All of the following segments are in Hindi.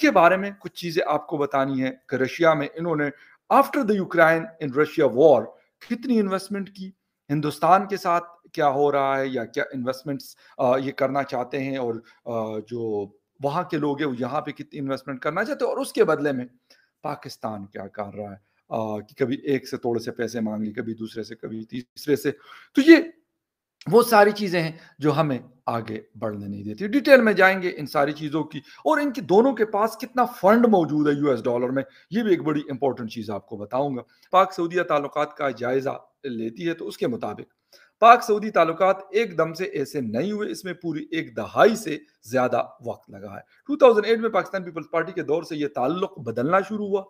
के बारे में कुछ चीजें आपको बतानी है कि रशिया में इन्होंने after the Ukraine in Russia war कितनी इन्वेस्टमेंट की हिंदुस्तान के साथ क्या हो रहा है या क्या इन्वेस्टमेंट्स ये करना चाहते हैं और जो वहां के लोग हैं वो यहाँ पे कितनी इन्वेस्टमेंट करना चाहते हैं और उसके बदले में पाकिस्तान क्या कर रहा है कि कभी एक से थोड़े से पैसे मांग ली कभी दूसरे से कभी तीसरे से तो ये वो सारी चीजें हैं जो हमें आगे बढ़ने नहीं देती डिटेल में जाएंगे इन सारी चीजों की और इनकी दोनों के पास कितना फंड मौजूद है यूएस डॉलर में ये भी एक बड़ी इंपॉर्टेंट चीज आपको बताऊंगा पाक सऊदीया ताल्लुक का जायजा लेती है तो उसके मुताबिक पाक सऊदी ताल्लुक एकदम से ऐसे नहीं हुए इसमें पूरी एक दहाई से ज्यादा वक्त लगा है 2008 में पाकिस्तान पीपल्स पार्टी के दौर से यह ताल्लुक बदलना शुरू हुआ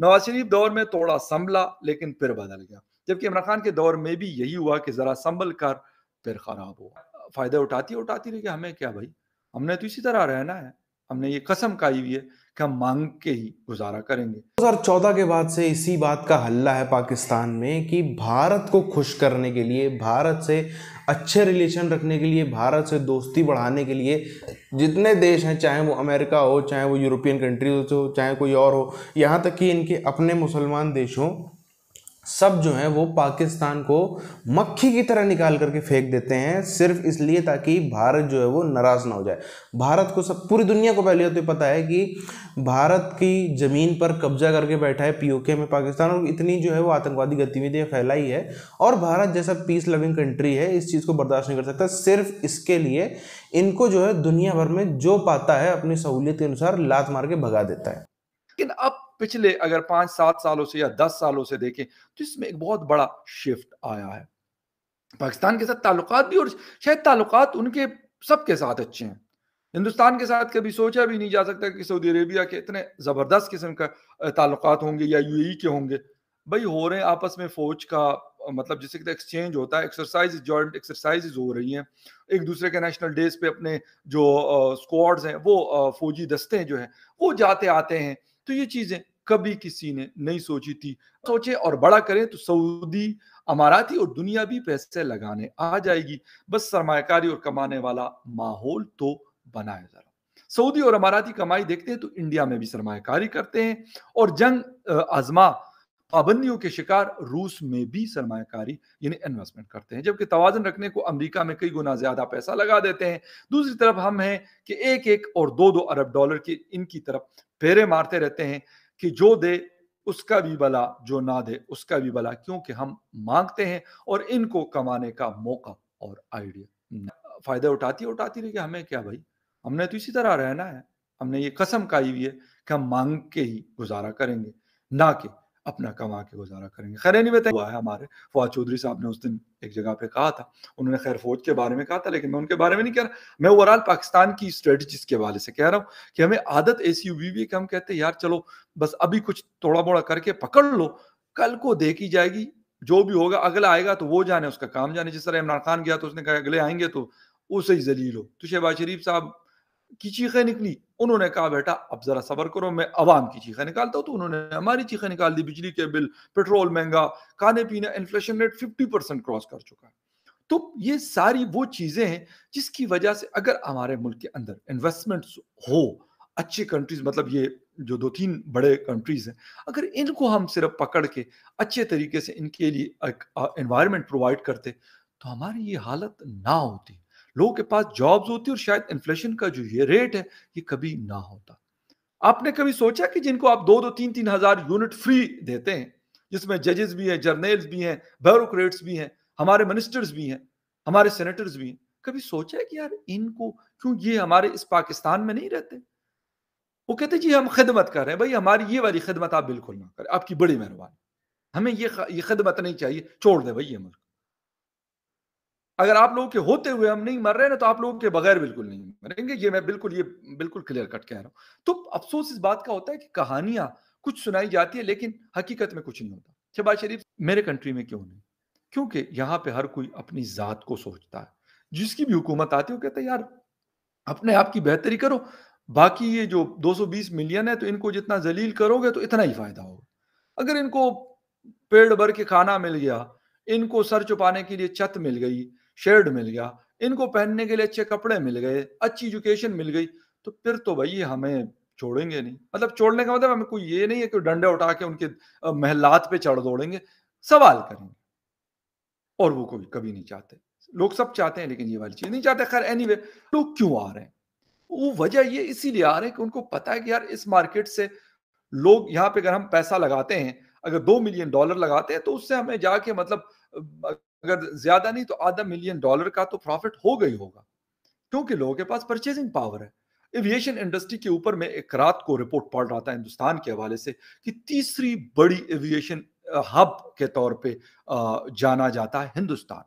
नवाज शरीफ दौर में थोड़ा संभला लेकिन फिर बदल गया जबकि इमरान खान के दौर में भी यही हुआ कि जरा संभल कर फिर खराब हुआ फायदा उठाती है उठाती रही कि हमें क्या भाई हमने तो इसी तरह रहना है हमने ये कसम खाई हुई है कि हम मांग के ही गुजारा करेंगे 2014 के बाद से इसी बात का हल्ला है पाकिस्तान में कि भारत को खुश करने के लिए भारत से अच्छे रिलेशन रखने के लिए भारत से दोस्ती बढ़ाने के लिए जितने देश हैं चाहे वो अमेरिका हो चाहे वो यूरोपियन कंट्रीज हो चाहे कोई और हो यहाँ तक कि इनके अपने मुसलमान देशों सब जो हैं वो पाकिस्तान को मक्खी की तरह निकाल करके फेंक देते हैं सिर्फ इसलिए ताकि भारत जो है वो नाराज़ ना हो जाए भारत को सब पूरी दुनिया को पहले तो पता है कि भारत की ज़मीन पर कब्जा करके बैठा है पीओके में पाकिस्तान और इतनी जो है वो आतंकवादी गतिविधियाँ फैलाई है और भारत जैसा पीस लविंग कंट्री है इस चीज़ को बर्दाश्त नहीं कर सकता सिर्फ इसके लिए इनको जो है दुनिया भर में जो पाता है अपनी सहूलियत के अनुसार लात मार के भगा देता है लेकिन अब पिछले अगर पाँच सात सालों से या दस सालों से देखें तो इसमें एक बहुत बड़ा शिफ्ट आया है पाकिस्तान के साथ ताल्लुक भी और शायद ताल्लुक उनके सबके साथ अच्छे हैं हिंदुस्तान के साथ कभी सोचा भी नहीं जा सकता कि सऊदी अरेबिया के इतने ज़बरदस्त किस्म का ताल्लुक होंगे या यू e के होंगे भाई हो रहे हैं आपस में फ़ौज का मतलब जिससे कि एक्सचेंज होता है एक्सरसाइज जॉइंट एक्सरसाइज हो रही हैं एक दूसरे के नेशनल डेज पे अपने जो स्क्वाड्स हैं वो फौजी दस्ते हैं जो हैं वो जाते आते हैं तो ये चीजें कभी किसी ने नहीं सोची थी सोचे और बड़ा करें तो सऊदी अमाराती और दुनिया भी पैसे लगाने आ जाएगी बस सरमाकारी और कमाने वाला माहौल तो जा जरा सऊदी और अमाराती कमाई देखते हैं तो इंडिया में भी सरमाकारी करते हैं और जंग आजमा पाबंदियों के शिकार रूस में भी सरमाकारी यानी इन्वेस्टमेंट करते हैं जबकि तोजन रखने को अमेरिका में कई गुना ज्यादा पैसा लगा देते हैं दूसरी तरफ हम हैं कि एक एक और दो दो अरब डॉलर की इनकी तरफ फेरे मारते रहते हैं कि जो दे उसका भी भला जो ना दे उसका भी भला क्योंकि हम मांगते हैं और इनको कमाने का मौका और आइडिया फायदा उठाती उठाती रही हमें क्या भाई हमने तो इसी तरह रहना है हमने ये कसम खाई हुई है कि हम मांग के ही गुजारा करेंगे ना कि अपना कमा के गुजारा करेंगे खैर नहीं बताया हुआ है हमारे फवाद चौधरी साहब ने उस दिन एक जगह पे कहा था उन्होंने खैर फौज के बारे में कहा था लेकिन मैं उनके बारे में नहीं कह रहा मैं ओवरऑल पाकिस्तान की स्ट्रेटजीज के हवाले से कह रहा हूँ कि हमें आदत ऐसी हुई हुई कि हम कहते हैं यार चलो बस अभी कुछ थोड़ा मोड़ा करके पकड़ लो कल को देखी जाएगी जो भी होगा अगला आएगा तो वो जाने उसका काम जाने जिस तरह इमरान खान गया तो उसने कहा अगले आएंगे तो उसे ही जलील हो तो शहबाज शरीफ साहब की चीखें निकली उन्होंने कहा बेटा अब जरा सबर करो मैं आवाम की चीखें निकालता हूँ तो उन्होंने हमारी चीखें निकाल दी बिजली के बिल पेट्रोल महंगा खाने पीने inflation rate fifty percent cross कर चुका है तो ये सारी वो चीज़ें हैं जिसकी वजह से अगर हमारे मुल्क के अंदर इन्वेस्टमेंट हो अच्छी कंट्रीज मतलब ये जो दो तीन बड़े कंट्रीज हैं अगर इनको हम सिर्फ पकड़ के अच्छे तरीके से इनके लिए एक एनवायरमेंट प्रोवाइड करते तो हमारी ये हालत ना होती लोगों के पास जॉब्स होती और शायद इन्फ्लेशन का जो ये रेट है ये कभी ना होता आपने कभी सोचा कि जिनको आप दो दो तीन तीन हजार यूनिट फ्री देते हैं जिसमें जजेस भी हैं जर्नल्स भी हैं ब्यूरोक्रेट्स भी हैं हमारे मिनिस्टर्स भी हैं हमारे सेनेटर्स भी हैं कभी सोचा है कि यार इनको क्यों ये हमारे इस पाकिस्तान में नहीं रहते वो कहते जी हम खिदमत कर रहे हैं भाई हमारी ये वाली खिदमत आप बिल्कुल ना करें आपकी बड़ी मेहरबानी हमें ये ये खिदमत नहीं चाहिए छोड़ दे भाई ये मुल्क अगर आप लोगों के होते हुए हम नहीं मर रहे ना तो आप लोगों के बगैर बिल्कुल नहीं मरेंगे ये मैं बिल्कुल ये बिल्कुल क्लियर कट कह रहा हूँ तो अफसोस इस बात का होता है कि कहानियां कुछ सुनाई जाती है लेकिन हकीकत में कुछ नहीं होता शहबाज शरीफ मेरे कंट्री में क्यों नहीं क्योंकि यहाँ पे हर कोई अपनी जात को सोचता है जिसकी भी हुकूमत आती है वो कहते हैं यार अपने आप की बेहतरी करो बाकी ये जो 220 मिलियन है तो इनको जितना जलील करोगे तो इतना ही फायदा होगा अगर इनको पेड़ भर के खाना मिल गया इनको सर छुपाने के लिए छत मिल गई शेड मिल गया इनको पहनने के लिए अच्छे कपड़े मिल गए अच्छी एजुकेशन मिल गई तो फिर तो भाई हमें छोड़ेंगे नहीं मतलब छोड़ने का मतलब हमें कोई ये नहीं है कि डंडे उठा के उनके महलात पे चढ़ दौड़ेंगे सवाल करेंगे और वो कोई कभी नहीं चाहते लोग सब चाहते हैं लेकिन ये वाली चीज नहीं चाहते खैर एनी anyway, लोग तो क्यों आ रहे हैं वो वजह ये इसीलिए आ रहे हैं कि उनको पता है कि यार इस मार्केट से लोग यहाँ पे अगर हम पैसा लगाते हैं अगर दो मिलियन डॉलर लगाते हैं तो उससे हमें जाके मतलब अगर ज्यादा नहीं तो आधा मिलियन डॉलर का तो प्रॉफिट हो गई होगा क्योंकि लोगों के पास परचेजिंग पावर है एविएशन इंडस्ट्री के ऊपर मैं एक रात को रिपोर्ट पढ़ रहा था हिंदुस्तान के हवाले से कि तीसरी बड़ी एविएशन हब के तौर पे जाना जाता है हिंदुस्तान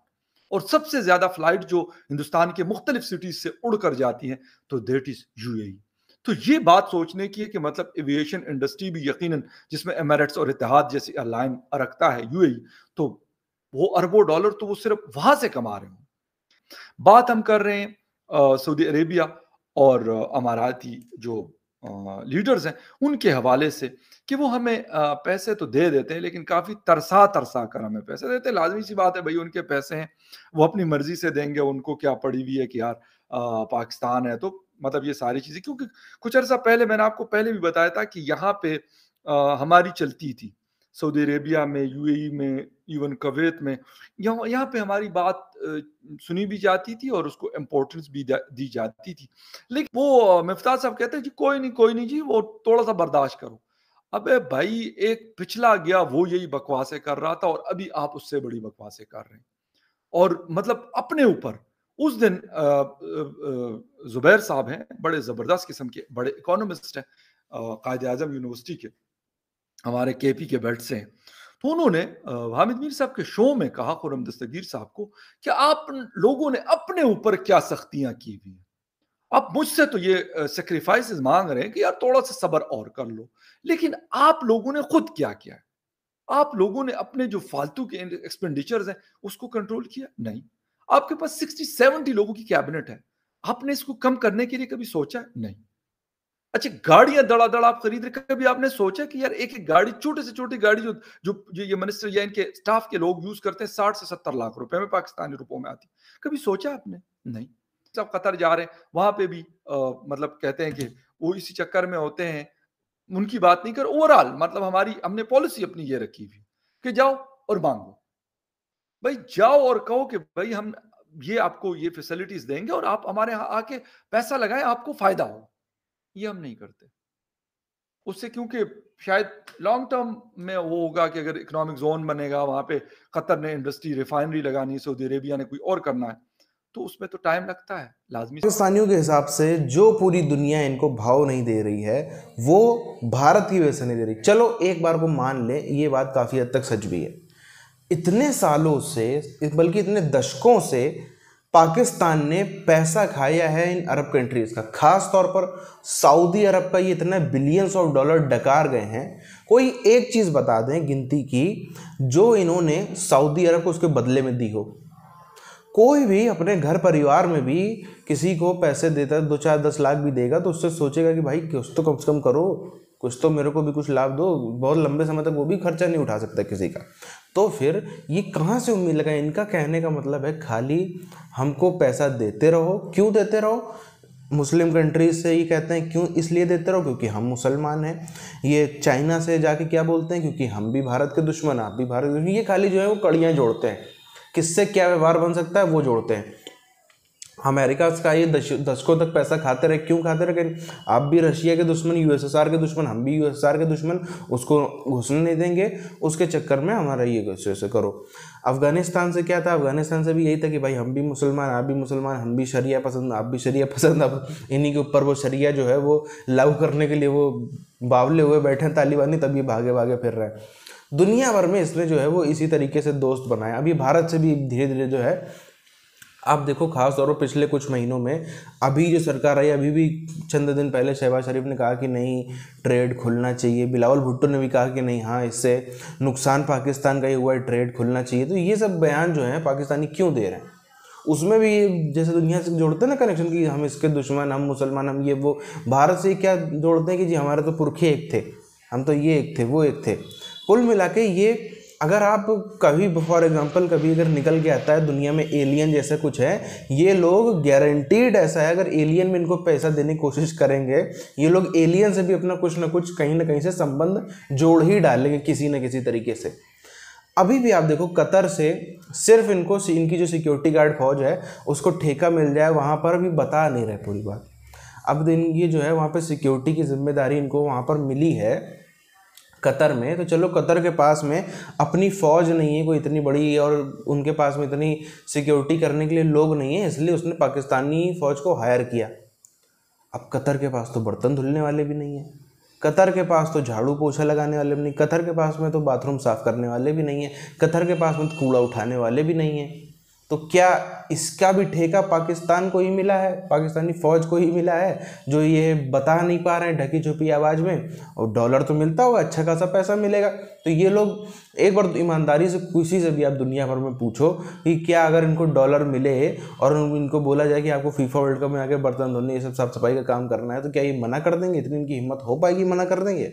और सबसे ज्यादा फ्लाइट जो हिंदुस्तान के मुख्तलिफ सिटीज से उड़ कर जाती हैं तो देट इज यू तो ये बात सोचने की है कि मतलब एविएशन इंडस्ट्री भी यकीनन जिसमें एमरेट्स और इतिहाद जैसी अलाइन रखता है यूएई e, तो वो अरबों डॉलर तो वो सिर्फ वहां से कमा रहे हो बात हम कर रहे हैं सऊदी अरेबिया और अमाराती जो लीडर्स हैं उनके हवाले से कि वो हमें पैसे तो दे देते हैं लेकिन काफ़ी तरसा तरसा कर हमें पैसे देते हैं लाजमी सी बात है भाई उनके पैसे हैं वो अपनी मर्जी से देंगे उनको क्या पड़ी हुई है कि यार आ, पाकिस्तान है तो मतलब ये सारी चीज़ें क्योंकि कुछ अरसा पहले मैंने आपको पहले भी बताया था कि यहाँ पे आ, हमारी चलती थी सऊदी अरेबिया में यूएई में इवन कवैत में यहाँ यहाँ पे हमारी बात सुनी भी जाती थी और उसको इम्पोर्टेंस भी दी जाती थी लेकिन वो मफ्ताज साहब कहते हैं जी कोई नहीं कोई नहीं जी वो थोड़ा सा बर्दाश्त करो अबे भाई एक पिछला गया वो यही बकवासें कर रहा था और अभी आप उससे बड़ी बकवासें कर रहे हैं और मतलब अपने ऊपर उस दिन जुबैर साहब हैं बड़े ज़बरदस्त किस्म के बड़े इकोनॉमिस्ट हैं कायद आजम यूनिवर्सिटी के हमारे के पी के बेल्ट से तो उन्होंने हामिद मीर साहब के शो में कहा खुरम दस्तगीर साहब को कि आप लोगों ने अपने ऊपर क्या सख्तियां की हुई हैं आप मुझसे तो ये सेक्रीफाइस मांग रहे हैं कि यार थोड़ा सा सबर और कर लो लेकिन आप लोगों ने खुद क्या किया है आप लोगों ने अपने जो फालतू के एक्सपेंडिचर्स हैं उसको कंट्रोल किया नहीं आपके पास सिक्सटी सेवेंटी लोगों की कैबिनेट है आपने इसको कम करने के लिए कभी सोचा नहीं अच्छा गाड़ियां दड़ा दड़ा आप खरीद रखे कभी आपने सोचा कि यार एक एक गाड़ी छोटे से छोटी गाड़ी जो जो ये मिनिस्टर या इनके स्टाफ के लोग यूज करते हैं साठ से सत्तर लाख रुपए में पाकिस्तानी रुपयों में आती कभी सोचा आपने नहीं सब कतर जा रहे हैं वहां पे भी आ, मतलब कहते हैं कि वो इसी चक्कर में होते हैं उनकी बात नहीं कर ओवरऑल मतलब हमारी हमने पॉलिसी अपनी ये रखी हुई कि जाओ और मांगो भाई जाओ और कहो कि भाई हम ये आपको ये फैसिलिटीज देंगे और आप हमारे यहाँ आके पैसा लगाए आपको फायदा हो ये हम नहीं करते उससे क्योंकि शायद लॉन्ग टर्म में वो होगा कि अगर इकोनॉमिक जोन बनेगा वहां पे कतर ने इंडस्ट्री रिफाइनरी लगानी है सऊदी अरेबिया ने कोई और करना है तो उसमें तो टाइम लगता है लाजमी पाकिस्तानियों के हिसाब से जो पूरी दुनिया इनको भाव नहीं दे रही है वो भारत की वजह से नहीं दे रही चलो एक बार वो मान ले ये बात काफ़ी हद तक सच भी है इतने सालों से बल्कि इतने दशकों से पाकिस्तान ने पैसा खाया है इन अरब कंट्रीज़ का खास तौर पर सऊदी अरब का ये इतना बिलियंस ऑफ डॉलर डकार गए हैं कोई एक चीज़ बता दें गिनती की जो इन्होंने सऊदी अरब को उसके बदले में दी हो कोई भी अपने घर परिवार में भी किसी को पैसे देता है दो चार दस लाख भी देगा तो उससे सोचेगा कि भाई कुछ तो कम से कम करो कुछ तो मेरे को भी कुछ लाभ दो बहुत लंबे समय तक वो भी खर्चा नहीं उठा सकता किसी का तो फिर ये कहाँ से उम्मीद लगाए इनका कहने का मतलब है खाली हमको पैसा देते रहो क्यों देते रहो मुस्लिम कंट्रीज से ये कहते हैं क्यों इसलिए देते रहो क्योंकि हम मुसलमान हैं ये चाइना से जाके क्या बोलते हैं क्योंकि हम भी भारत के दुश्मन आप भी भारत के दुश्मन ये खाली जो है वो कड़ियाँ जोड़ते हैं किससे क्या व्यवहार बन सकता है वो जोड़ते हैं अमेरिका का ये दश दशकों तक पैसा खाते रहे क्यों खाते रहे आप भी रशिया के दुश्मन यूएसएसआर के दुश्मन हम भी यूएसएसआर के दुश्मन उसको घुसने नहीं देंगे उसके चक्कर में हमारा ये ऐसे करो अफगानिस्तान से क्या था अफगानिस्तान से भी यही था कि भाई हम भी मुसलमान आप भी मुसलमान हम भी शरिया पसंद आप भी शरिया पसंद अब इन्हीं के ऊपर वो शरिया जो है वो लागू करने के लिए वो बावले हुए बैठे हैं तालिबानी तभी भागे भागे फिर रहे हैं दुनिया भर में इसने जो है वो इसी तरीके से दोस्त बनाए अभी भारत से भी धीरे धीरे जो है आप देखो खास तौर पर पिछले कुछ महीनों में अभी जो सरकार आई अभी भी चंद दिन पहले शहबाज शरीफ ने कहा कि नहीं ट्रेड खुलना चाहिए बिलावल भुट्टो ने भी कहा कि नहीं हाँ इससे नुकसान पाकिस्तान का ही हुआ है ट्रेड खुलना चाहिए तो ये सब बयान जो है पाकिस्तानी क्यों दे रहे हैं उसमें भी जैसे दुनिया से जोड़ते हैं ना कनेक्शन कि हम इसके दुश्मन हम मुसलमान हम ये वो भारत से क्या जोड़ते हैं कि जी हमारे तो पुरखे एक थे हम तो ये एक थे वो एक थे कुल मिला के ये अगर आप कभी फॉर एग्जांपल कभी अगर निकल के आता है दुनिया में एलियन जैसा कुछ है ये लोग गारंटीड ऐसा है अगर एलियन में इनको पैसा देने की कोशिश करेंगे ये लोग एलियन से भी अपना कुछ ना कुछ कहीं ना कहीं से संबंध जोड़ ही डालेंगे किसी न किसी तरीके से अभी भी आप देखो कतर से सिर्फ इनको इनकी जो सिक्योरिटी गार्ड फौज है उसको ठेका मिल जाए वहाँ पर भी बता नहीं रहे पूरी बात अब इनकी ये जो है वहाँ पर सिक्योरिटी की जिम्मेदारी इनको वहाँ पर मिली है कतर में तो चलो कतर के पास में अपनी फ़ौज नहीं है कोई इतनी बड़ी और उनके पास में इतनी सिक्योरिटी करने के लिए लोग नहीं है इसलिए उसने पाकिस्तानी फ़ौज को हायर किया अब कतर के पास तो बर्तन धुलने वाले भी नहीं हैं कतर के पास तो झाड़ू पोछा लगाने वाले भी नहीं कतर के पास में तो बाथरूम साफ़ करने वाले भी नहीं हैं कतर के पास में तो कूड़ा उठाने वाले भी नहीं हैं तो क्या इसका भी ठेका पाकिस्तान को ही मिला है पाकिस्तानी फ़ौज को ही मिला है जो ये बता नहीं पा रहे हैं ढकी छुपी आवाज़ में और डॉलर तो मिलता होगा अच्छा खासा पैसा मिलेगा तो ये लोग एक बार तो ईमानदारी से खुशी से भी आप दुनिया भर में पूछो कि क्या अगर इनको डॉलर मिले और इनको बोला जाए कि आपको फीफा वर्ल्ड कप में आके बर्तन धोने ये सब साफ सफाई का काम करना है तो क्या ये मना कर देंगे इतनी इनकी हिम्मत हो पाएगी मना कर देंगे